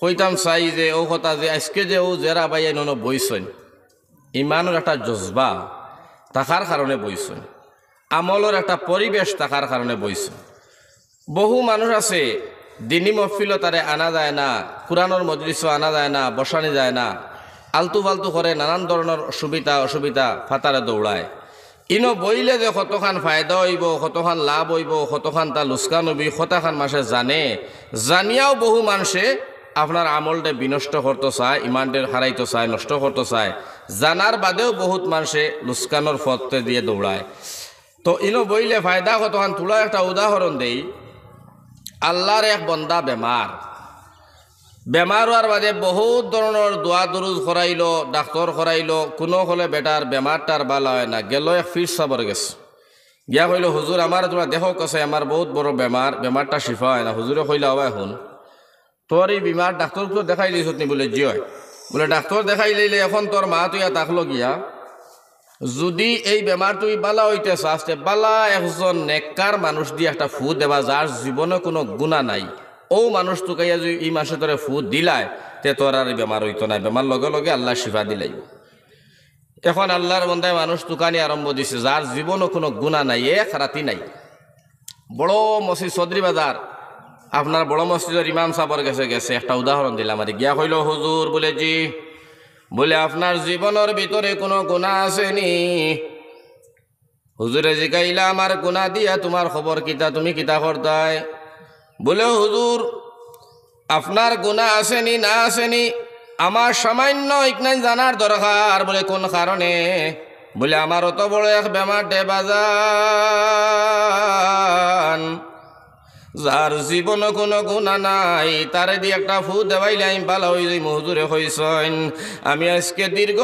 কইতাম চাই যে ও কথা যে আজকে যে ও জেরা বাই আইন বইছেন ইমানের একটা জজবা থাকার কারণে বইছেন আমলের একটা পরিবেশ থাকার কারণে বৈছোঁ বহু মানুষ আছে দিনী মহফিলও তারে আনা যায় না কোৰাণৰ মজলিসও আনা যায় না বসানি যায় না আলতু ফাল্টু করে নানান ধরনের সুবিধা অসুবিধা ফাতারে দৌড়ায় ইনো বইলে যে কতখান ফায়দা হইব কতখান লাভ হইব কতখান তা লুস্কান হইব কতখান মাসে জানে জানিয়াও বহু মানুষে আপনার আমলটে বিনষ্ট করতে চায় ইমানদের হারাইতে চায় নষ্ট করতে চায় জানার বাদেও বহুত মানুষে লুস্কানোর ফতে দিয়ে দৌড়ায় তো ইনো বইলে ফায়দা কতখান তোলা একটা উদাহরণ দেই আল্লাহর এক বন্দা বেমার বেমাৰ হোৱাৰ বাদে বহুত ধৰণৰ দোৱা দৰুজ খৰাইল ডাক্তৰ খৰাইল কোনো হ'লে বেটাৰ বেমাৰ বালা হয় না গেল ফিজ চাবৰ গেছ গিয়া কইল হুজুর আমার তোমার দেহ কছে আমার বহুত বড় বেমার বেমারটা শিফা হয় না হুজুরে কইলা হবা এখন তোর এই বিমার ডাক্তার তো দেখাই দিয়েছ তুমি বলে জিয় বলে ডাক্তার দেখাই লইলে এখন তোর মা তুই তাকলো গিয়া যদি এই বেমার তুই বালা হইতে চাস বালা একজন নেককার মানুষ দিয়ে একটা ফু দেবা যার জীবনে কোনো গুণা নাই ও মানুষ তুকাইয়া যদি এই মাসে তোরে ফু দিলায় তে তোর আর বেমার হইত না বেমার লগে লগে আল্লাহ শিফা দিলাই এখন আল্লাহর বন্ধায় মানুষ তুকানি আরম্ভ দিছে যার জীবনও কোনো গুণা নাই এক রাতি নাই বড় মসজিদ সদরি বাজার আপনার বড় মসজিদের ইমাম সাহর গেছে গেছে একটা উদাহরণ দিলাম আর গিয়া হইল হুজুর বলে জি বলে আপনার জীবনের ভিতরে কোনো গুণা আসেনি হুজুরে জিকাইলা আমার গুণা দিয়া তোমার খবর কিতা তুমি কিতা করতায় বলে হুজুর আপনার গুণা আসেনি না আসেনি আমার সামান্য ইকনাই জানার দরকার বলে কোন কারণে বলে আমার অত বড় এক বেমার ডে বাজান যার জীবন কোনো গুণা নাই তার একটা ফু দেবাইলে আমি পালা হয়ে যাই মহুদুরে হইসন আমি আজকে দীর্ঘ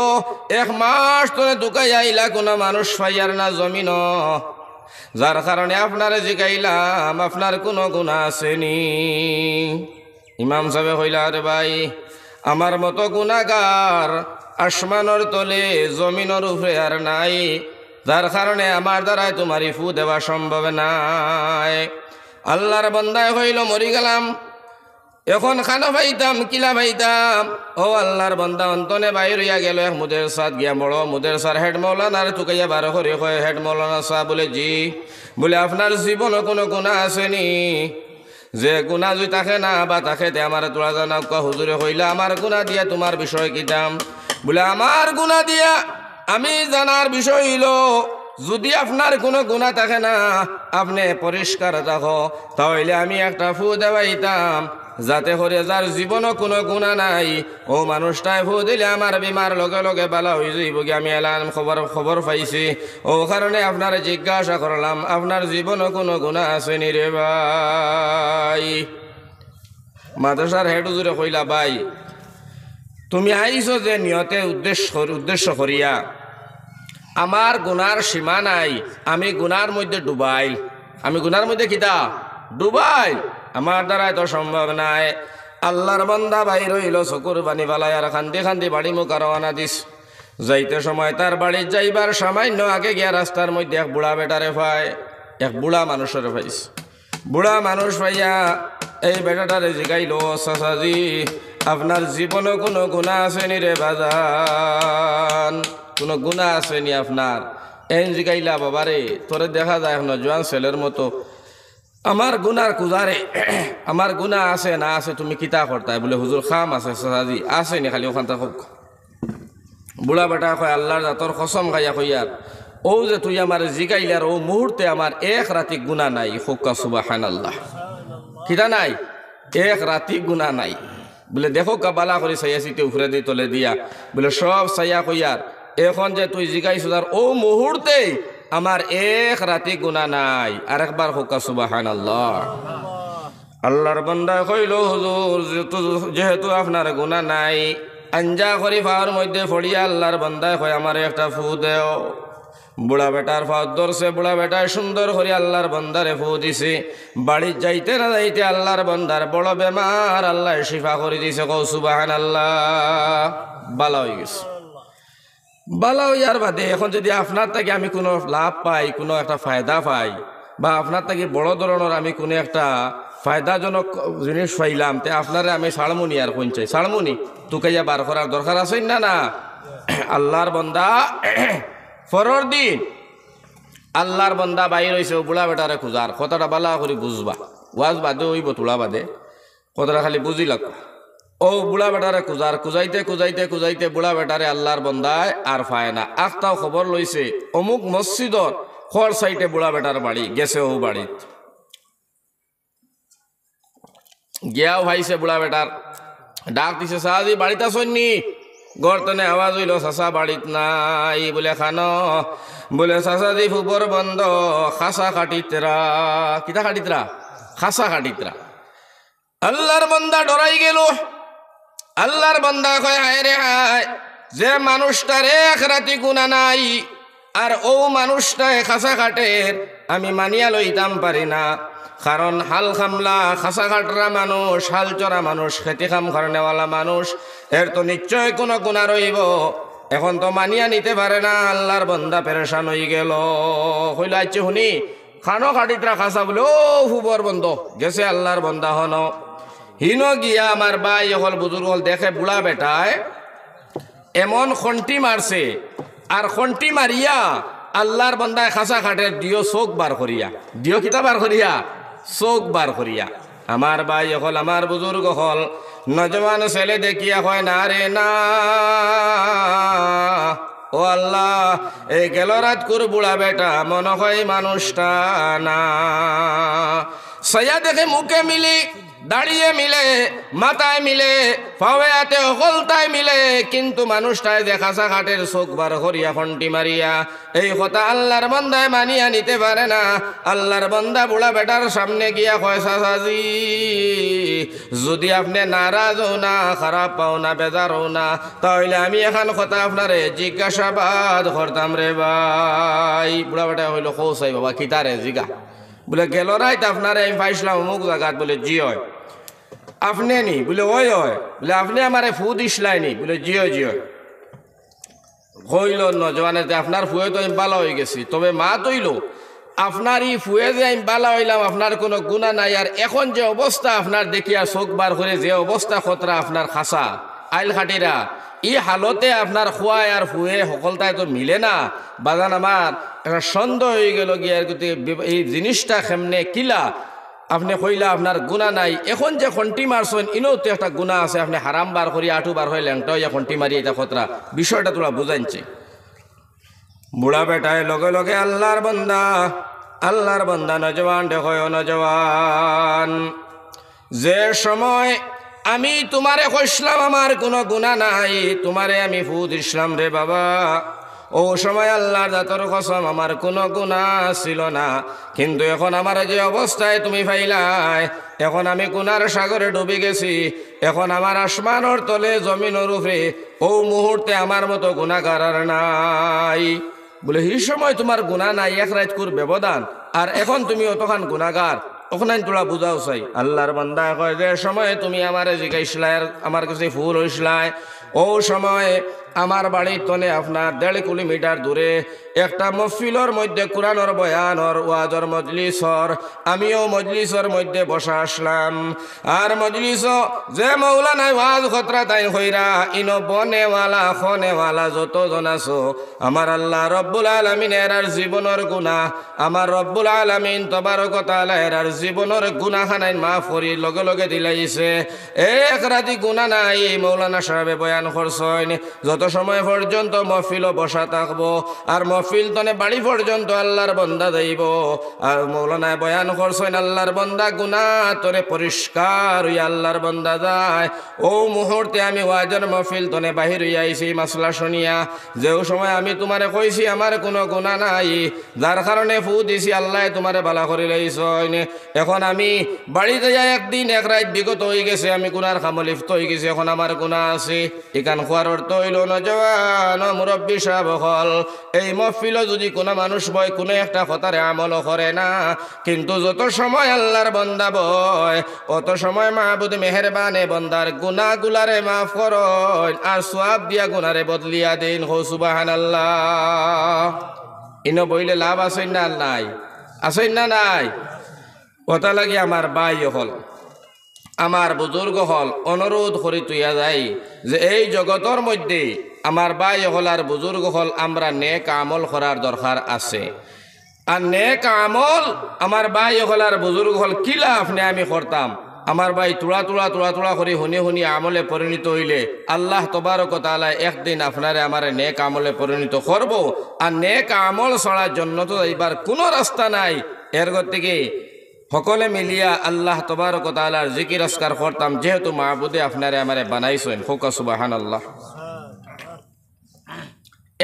এক মাস তোরে দুকাই আইলা কোনো মানুষ পাইয়ার না জমিন যার কারণে আপনার জিগাইলাম আপনার কোনো গুণ আসেনি ইমাম সাহেব হইলা রে ভাই আমার মতো গুণাগার আসমানোর তলে জমিনের উপরে আর নাই যার কারণে আমার দ্বারায় তোমার ইফু দেওয়া সম্ভব নাই আল্লাহর বন্দায় হইল মরি গেলাম এখন খানা পাইতাম কিলা পাইতাম ও আল্লাহর বন্দা অন্তনে বাইর হইয়া গেল এক মুদের সাদ গিয়া বড় মুদের সার হেড মৌলানার চুকাইয়া বারো করে কয় হেড মৌলানা সাহ বলে জি বলে আপনার জীবনে কোনো গুণা আসেনি যে গুণা যদি তাকে না বা তাকে তে আমার তোরা জানা কোয়া হুজুরে হইলা আমার গুণা দিয়া তোমার বিষয় কিতাম বলে আমার গুণা দিয়া আমি জানার বিষয় হইল যদি আপনার কোনো গুণা থাকে না আপনি পরিষ্কার থাকো তাহলে আমি একটা ফু দেওয়াইতাম যাতে হরে যার জীবনও কোনো গুণা নাই ও মানুষটাই ফু দিলে আমার বিমার লগে লগে বেলা হয়ে যাইব কি আমি এলাম খবর খবর পাইছি ও কারণে আপনার জিজ্ঞাসা করলাম আপনার জীবনও কোনো গুণা আছে নি রে ভাই মাদ্রাসার জুড়ে কইলা ভাই তুমি আইছো যে নিয়তে উদ্দেশ্য উদ্দেশ্য করিয়া আমার গুনার সীমা নাই আমি গুনার মধ্যে ডুবাইল আমি গুনার মধ্যে কিতা ডুবাইল আমার দ্বারায় তো সম্ভব নাই আল্লাহর বন্দা ভাই রইল চকুর বানি বালাই আর খান্দি খান্দি বাড়ি মুখা রওনা দিস যাইতে সময় তার বাড়ি যাইবার সামান্য আগে গিয়া রাস্তার মধ্যে এক বুড়া বেটারে পায় এক বুড়া মানুষের ভাইস বুড়া মানুষ ভাইয়া এই বেটাটারে জিগাইল সাসাজি আপনার জীবনে কোনো গুণা আসেনি রে বাজান কোনো গুণা আসেনি আপনার এন জিগাইলা বাবারে তোরে দেখা যায় এখন জোয়ান ছেলের মতো আমার গুনার কুজারে [clears throat] আমার গুণা আছে না আছে তুমি কিতা করতাই বলে হুজুর খাম আছে সাজি আছে নি খালি ওখানটা খুব বুড়া বেটা কয় আল্লাহর জাতর কসম খাইয়া কইয়ার ও যে তুই আমার জিগাইলার ও মুহূর্তে আমার এক রাতি গুণা নাই হোক্কা সুবাহান আল্লাহ কিতা নাই এক রাতি গুণা নাই বলে দেখো কাবালা করে সাইয়া সিটি উফরে দিয়ে তলে দিয়া বলে সব সাইয়া কইয়ার এখন যে তুই জিগাইছো তার ও মুহূর্তে আমার এক রাতে গুণা নাই আর একবার হোকা সুবাহান আল্লাহ আল্লাহর বন্দা কইল হুজুর যেহেতু আপনার গুণা নাই আঞ্জা করি ফার মধ্যে ফড়িয়া আল্লাহর বন্দায় কয় আমার একটা ফু দেও বুড়া বেটার ফাঁদ ধরছে বুড়া বেটায় সুন্দর করে আল্লাহর বন্দারে ফু দিছে বাড়ির যাইতে না যাইতে আল্লাহর বন্দার বড় বেমার আল্লাহ শিফা করে দিছে কৌসুবাহান আল্লাহ বালা হয়ে গেছে বালা ইয়ার বাদে এখন যদি আপনার থেকে আমি কোনো লাভ পাই কোনো একটা ফায়দা পাই বা আপনার থেকে বড় ধরনের আমি কোনো একটা ফায়দাজনক জিনিস পাইলাম তে আপনারে আমি সাড়মুনি আর কোন চাই তোকে যা বার করার দরকার আছে না না আল্লাহর বন্দা [coughs] ফরর দিন আল্লাহর বন্দা বাইর হয়েছে বুড়া বেটারে খুঁজার কথাটা বালা করে বুঝবা ওয়াজ বাদে ওইব তোলা বাদে কথাটা খালি বুঝি লাগবা ও বুড়া বেটারে কুজার কুজাইতে কুজাইতে কুজাইতে বুড়া বেটারে আল্লাহর বন্দায় আর পায় না আস্তাও খবর লইছে অমুক মসজিদর খর সাইটে বুড়া বেটার বাড়ি গেছে ও বাড়িত গিয়াও ভাইছে বুড়া বেটার ডাক দিছে সাহাজি বাড়িতে আসননি গর্তনে আওয়াজ হইল চাচা বাড়িত নাই বলে খান বলে চাচা দি ফুবর বন্ধ খাসা খাটিতরা কিতা খাটিতরা খাসা খাটিতরা আল্লাহর বন্দা ডরাই গেল আল্লাহর বন্দা কয় হায় রে হায় যে মানুষটার এক রাতি গুণা নাই আর ও মানুষটা খাসা কাটে আমি মানিয়া লইতাম পারি না কারণ হাল খামলা খাসা কাটরা মানুষ হাল চড়া মানুষ খেতে খাম নেওয়ালা মানুষ এর তো নিশ্চয় কোনো গুণা রইব এখন তো মানিয়া নিতে পারে না আল্লাহর বন্দা পেরেশান হয়ে গেল হইলে আচ্ছা শুনি খানো কাটিতরা খাসা বলে ও হুবর বন্ধ গেছে আল্লাহর বন্দা হনো হিন গিয়া আমার বাই হল বুজুর হল দেখে বুড়া বেটায় এমন খন্টি মারছে আর খন্টি মারিয়া আল্লাহর বন্দায় খাঁচা খাটে দিও চোখ বার করিয়া দিও কিতা বার করিয়া চোখ বার করিয়া আমার বাই হল আমার বুজুর্গ হল নজমান ছেলে দেখিয়া হয় না রে না ও আল্লাহ এই গেল রাত কুর বুড়া বেটা মনে হয় মানুষটা না সয়া দেখে মুখে মিলি দাঁড়িয়ে মিলে মাথায় মিলে ফাওয়াতে হাতে মিলে কিন্তু মানুষটায় দেখা সাঘাটের চোখ বার হরিয়া ফন্টি মারিয়া এই কথা আল্লাহর বন্দায় মানিয়া নিতে পারে না আল্লাহর বন্দা বুড়া বেটার সামনে গিয়া কয়সা সাজি যদি আপনি নারাজ হও না খারাপ পাও না বেজার হও না তাহলে আমি এখন কথা আপনারে জিজ্ঞাসাবাদ করতাম রে ভাই বুড়া বেটা হইল কৌসাই বাবা কিতারে জিগা বলে গেল রাইত আপনারে আমি পাইছিলাম অমুক জায়গাত বলে জি হয় আপনি নি বলে ওই ওই বলে আপনি আমার ফু দিসলাইনি বলে জিও জিও হইল ন যে আপনার ফুয়ে তো আমি বালা হয়ে গেছি তবে মা তৈল আপনার ই ফুয়ে যে আমি বালা হইলাম আপনার কোনো গুণা নাই আর এখন যে অবস্থা আপনার দেখিয়া চোখ বার করে যে অবস্থা খতরা আপনার খাসা আইল খাটিরা ই হালতে আপনার খোয়াই আর ফুয়ে সকলটাই তো মিলে না বাজান আমার একটা সন্দেহ হয়ে গেল গিয়ে এই জিনিসটা কেমনে কিলা আপনি হইলে আপনার গুণা নাই এখন যে খন্টি মারছেন এনেও তো একটা গুণা আছে আপনি হারাম বার করি আঠু বার হয়ে ল্যাংটা হইয়া খন্টি মারি এটা খতরা বিষয়টা তোরা বুঝাইছে বুড়া বেটায় লগে লগে আল্লাহর বন্দা আল্লাহর বন্দা নজওয়ান দেখয় নজওয়ান যে সময় আমি তোমারে কইসলাম আমার কোনো গুণা নাই তোমারে আমি ফুদ ইসলাম রে বাবা ও সময় আল্লাহর দাতর কসম আমার কোনো গুণা ছিল না কিন্তু এখন আমার যে অবস্থায় তুমি ফাইলাই এখন আমি কুনার সাগরে ডুবে গেছি এখন আমার আসমানোর তলে জমিনের উপরে ও মুহূর্তে আমার মতো করার নাই বলে এই সময় তোমার গুণা নাই এক রাজকুর ব্যবধান আর এখন তুমি অতখান গুণাগার ওখানে তোলা বুঝাও চাই আল্লাহর বান্দা কয় যে সময় তুমি আমার জিজ্ঞাসলায় আমার কাছে ফুল হইসলায় ও সময় আমার বাড়ি তনে আপনার দেড় কিলোমিটার দূরে একটা মফিলর মধ্যে কোরআনর বয়ানর ওয়াজর মজলিসর আমিও মজলিসর মধ্যে বসা আসলাম আর মজলিস যে মৌলানায় ওয়াজ খতরা তাই হইরা ইন বনেওয়ালা ফনেওয়ালা যত জন আছো আমার আল্লাহ রব্বুল আলমিন এরার জীবনের গুণা আমার রব্বুল আলমিন তোমার কথা এরার জীবনের গুণা খানাই মা ফরি লগে লগে দিলাইছে এক রাতি গুণা নাই মৌলানা সাহেবে বয়ান করছয় যত যত সময় পর্যন্ত মফিল বসা থাকবো আর মহফিল তনে বাড়ি পর্যন্ত আল্লাহর বন্দা দেব আর মৌলানায় বয়ান করছেন আল্লাহর বন্দা গুণা তোরে পরিষ্কার ওই আল্লাহর বন্দা যায় ও মুহূর্তে আমি ওয়াজন মহফিল তনে বাহির হইয়া আইছি মাসলা শুনিয়া যেও সময় আমি তোমারে কইছি আমার কোনো গুণা নাই যার কারণে ফু দিছি আল্লাহ তোমারে বালা করে লইছেন এখন আমি বাড়িতে যাই একদিন এক রাত বিগত হয়ে গেছে আমি গুনার খামলিপ্ত হয়ে গেছি এখন আমার গুণা আছে এখান খোয়ার অর্থ হইল নজওয়ান মুরব্বী সাহ হল এই মহফিল যদি কোনো মানুষ বয় কোনো একটা কথারে আমল করে না কিন্তু যত সময় আল্লাহর বন্দা বয় অত সময় মাহবুদ মেহরবানে বন্দার গুনা গুলারে মাফ কর আর সোয়াব দিয়া গুনারে বদলিয়া দিন হো সুবাহান আল্লাহ ইনো বইলে লাভ আছে না নাই আছে না নাই কথা লাগে আমার বাই হল আমার বুজুর্গ হল অনুরোধ করি তুইয়া যাই যে এই জগতর মধ্যে আমার বাই হলার বুজুর্গ হল আমরা নেক আমল করার দরকার আছে আর নেক আমল আমার বাই হলার বুজুর্গ হল কিলা নে আমি করতাম আমার ভাই তোড়া তোড়া তোড়া তোড়া করে শুনি শুনি আমলে পরিণত হইলে আল্লাহ তবারক তালা একদিন আপনারে আমার নেক আমলে পরিণত করব আর নেক আমল চড়ার জন্য তো এইবার কোনো রাস্তা নাই এর গতিকে সকলে মিলিয়া আল্লাহ তালার জিকির অস্কার করতাম যেহেতু মাহবুদে আপনারে আমারে বানাইছেন ফোকা সুবাহান আল্লাহ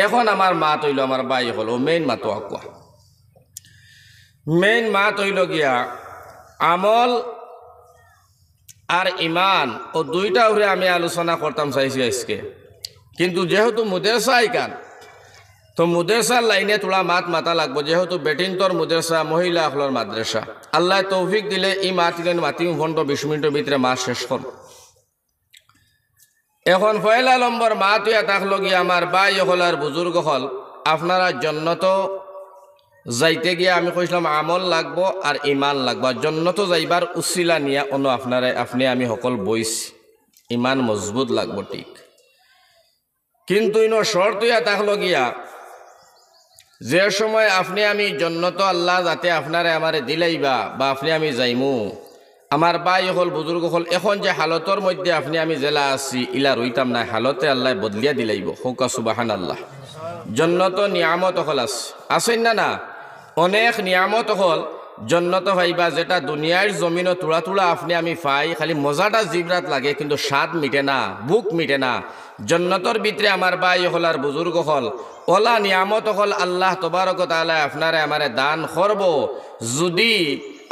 এখন আমার মা তৈল আমার বাই হল মেইন মা তো আকুয়া মেইন মা তৈল গিয়া আমল আর ইমান ও দুইটা উড়ে আমি আলোচনা করতাম চাইছি আজকে কিন্তু যেহেতু মুদেরসা সাইকান তো মুদেসার লাইনে তোলা মাত মাতা লাগবো যেহেতু বেটিন তোর মুদেসা মহিলা আখলর মাদ্রাসা আল্লাহ তৌফিক দিলে ই মাতিলেন মাতিম ফন্ড বিশ মিনিটের ভিতরে মাস শেষ কর এখন পয়লা লম্বর মা তুই থাকলো গিয়ে আমার বাই হল আর বুজুর্গ হল আপনারা জন্নত যাইতে গিয়ে আমি কইছিলাম আমল লাগবো আর ইমান লাগবো জন্নত যাইবার উচিলা নিয়া অন্য আপনারা আপনি আমি সকল বইছি ইমান মজবুত লাগবো ঠিক কিন্তু ইনো শর্ত ইয়া তাহলো গিয়া যে সময় আপনি আমি জন্নত আল্লাহ যাতে আপনারে আমার দিলাইবা বা আপনি আমি যাইমু আমার বাই হল বুজুর্গ হল এখন যে হালতর মধ্যে আপনি আমি জেলা আছি ইলা রইতাম না হালতে আল্লাহ বদলিয়া দিলাইব হৌকা সুবাহান আল্লাহ জন্নত নিয়ামত হল আছে আছেন না না অনেক নিয়ামত হল জন্নত ভাইবা যেটা দুনিয়ার জমিন তোলা তোলা আপনি আমি পাই খালি মজাটা জিবরাত লাগে কিন্তু স্বাদ মিটে না বুক মিটে না জন্নতর ভিতরে আমার বাই আর বুজুর্গ হল ওলা নিয়ামত হল আল্লাহ তোবারক তালা আপনারে আমারে দান করব যদি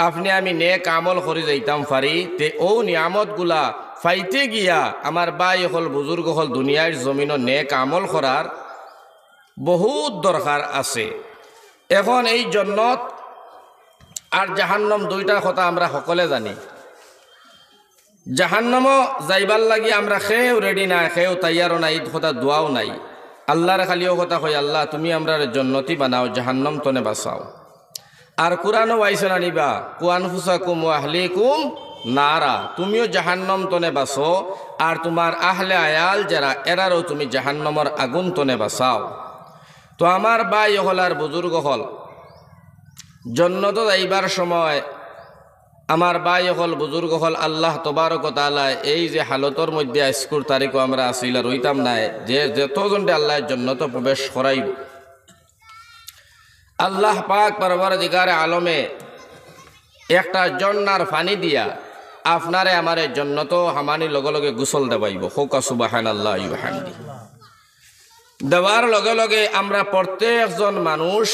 আপনি আমি নে কামল করে যাইতাম পারি তে ও নিয়ামতগুলা ফাইতে গিয়া আমার বাই হল বুজুর্গ হল দুনিয়ার জমিন নে কামল করার বহুত দরকার আছে এখন এই জন্নত আর জাহান্নম দুইটার কথা আমরা সকলে জানি জাহান্নাম যাইবার লাগি আমরা খেয়েও রেডি না খেয়েও তাইয়ারও নাই কথা দোয়াও নাই আল্লাহর খালিও কথা হয় আল্লাহ তুমি আমরা জন্নতি বানাও জাহান্নম তনে বাঁচাও আর কোরআনও বাইসে আনিবা কুয়ান ফুসা কুম আহলি কুম নারা তুমিও জাহান্নম তনে বাঁচো আর তোমার আহলে আয়াল যারা এরারও তুমি জাহান্নমর আগুন তনে বাঁচাও তো আমার বাই হল আর বুজুর্গ হল জন্নত যাইবার সময় আমার বাই হল বুজুর্গ হল আল্লাহ তোবারক তালা এই যে হালতর মধ্যে স্কুল তারিখও আমরা আসিল রইতাম নাই যে যতজন আল্লাহর জন্য তো প্রবেশ করাইব আল্লাহ পাক পরবরদিগার আলমে একটা জন্নার ফানি দিয়া আপনারে আমার জন্য তো হামানি লগে গুসল দেবাইব হোক সুবাহান আল্লাহ ইবাহান দেওয়ার লগে লগে আমরা প্রত্যেকজন মানুষ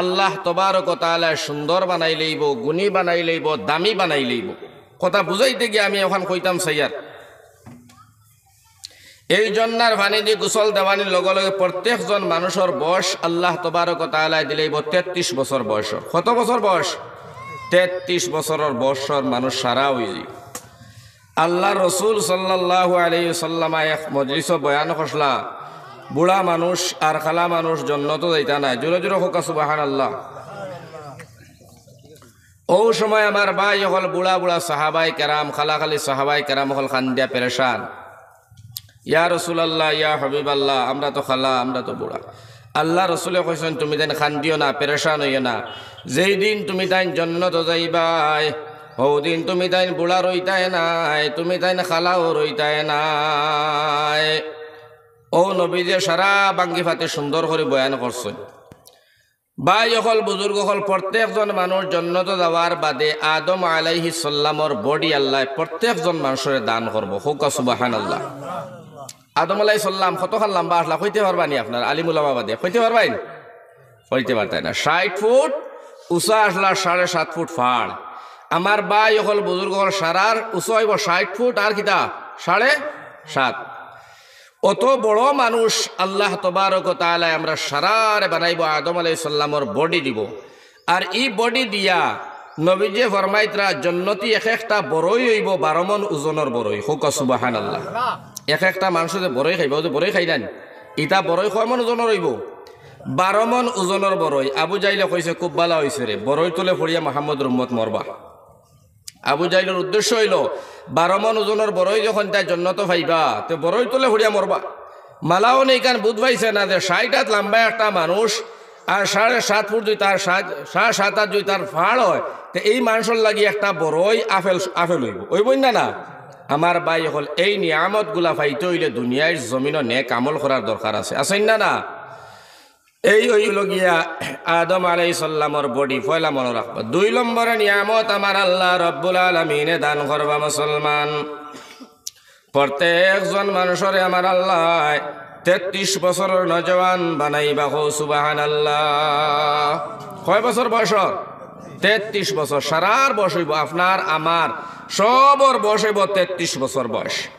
আল্লাহ কথা তালা সুন্দর বানাই লইব গুণী বানাই লইব দামি বানাই লইব কথা বুঝাইতে গিয়ে আমি এখন কইতাম সাইয়ার এই জন্যার ভানি দি গোসল দেওয়ানির লগে লগে প্রত্যেকজন মানুষের বয়স আল্লাহ কথা তালাই দিলেইব তেত্রিশ বছর বয়স কত বছর বয়স তেত্রিশ বছরের বয়সর মানুষ সারা হয়ে আল্লাহ রসুল সাল্লাহ আলী সাল্লামা এক মজলিস বয়ান খসলা বুড়া মানুষ আর খালা মানুষ জন্য তো যাইতা নাই জোরে জোরে হোক সুবাহান আল্লাহ ও সময় আমার ভাই হল বুড়া বুড়া সাহাবাই কেরাম খালা খালি সাহাবাই কেরাম হল খান্দিয়া পেরেশান ইয়া রসুল আল্লাহ ইয়া হবিব আল্লাহ আমরা তো খালা আমরা তো বুড়া আল্লাহ রসুলে কইসেন তুমি দেন খান্দিও না পেরেশান হইও না যেই দিন তুমি তাই জন্য তো যাইবাই দিন তুমি তাই বুড়া রইতায় নাই তুমি তাই খালাও রইতায় নাই ও নবী যে সারা বাঙ্গি ফাতে সুন্দর করে বয়ান করছে বা অকল বুজুর্গ হল প্রত্যেকজন মানুষ জন্মত যাওয়ার বাদে আদম আলাইহি সাল্লামর বডি আল্লাহ প্রত্যেকজন মানুষের দান করবো হোক সুবাহান আল্লাহ আদম আলাই সাল্লাম কতখান লাম্বা আসলা হইতে পারবানি আপনার আলিমুল্লামা বাদে হইতে পারবাই হইতে পারতাই না ষাট ফুট উঁচা আসলা সাড়ে সাত ফুট ফাড় আমার বা অকল বুজুর্গ হল সারার উঁচু হইব ষাট ফুট আর কিতা সাড়ে সাত অত বড় মানুষ আল্লাহ তবারকতালায় আমরা সারারে বানাইব আদম আলাইসাল্লামর বডি দিব আর ই বডি দিয়া নবীজে ফরমাইতরা জন্নতি এক একটা বড়ই হইব বারো মন ওজনের বড়ই হোক সুবাহান আল্লাহ এক একটা মানুষ যে বড়ই খাইব যে বড়ই খাই দেন ইটা বড়ই খয় মন ওজনের হইব বারো মন ওজনের বড়ই আবু যাইলে কইছে খুব বালা হয়েছে রে বড়ই তুলে ফুড়িয়া মাহমুদ রহমত মরবা আবু জাইলের উদ্দেশ্য হইল বারো মন ওজনের বড়ই যখন তাই জন্নত ভাইবা তো বড়ই তোলে হরিয়া মরবা মালাও নেই কান বুধ পাইছে না যে ষাট হাত লম্বা একটা মানুষ আর সাড়ে সাত ফুট যদি তার সাড়ে সাত হাত যদি তার ফাড় হয় তো এই মানুষের লাগি একটা বড়ই আফেল আফেল হইব ওই না না আমার বাই হল এই নিয়ামত গুলা ফাইতে হইলে দুনিয়ার জমিনও নেক আমল করার দরকার আছে আছেন না না এই হইল গিয়া আদম আলাই সাল্লামর বডি ফয়লা মনে রাখবা দুই নম্বরে নিয়ামত আমার আল্লাহ রব্বুল আলমিনে দান করবা মুসলমান প্রত্যেকজন মানুষরে আমার আল্লাহ তেত্রিশ বছরের নজওয়ান বানাইবা হো সুবাহান আল্লাহ কয় বছর বয়সর তেত্রিশ বছর সারার বয়স আপনার আমার সবর বয়স হইব তেত্রিশ বছর বয়স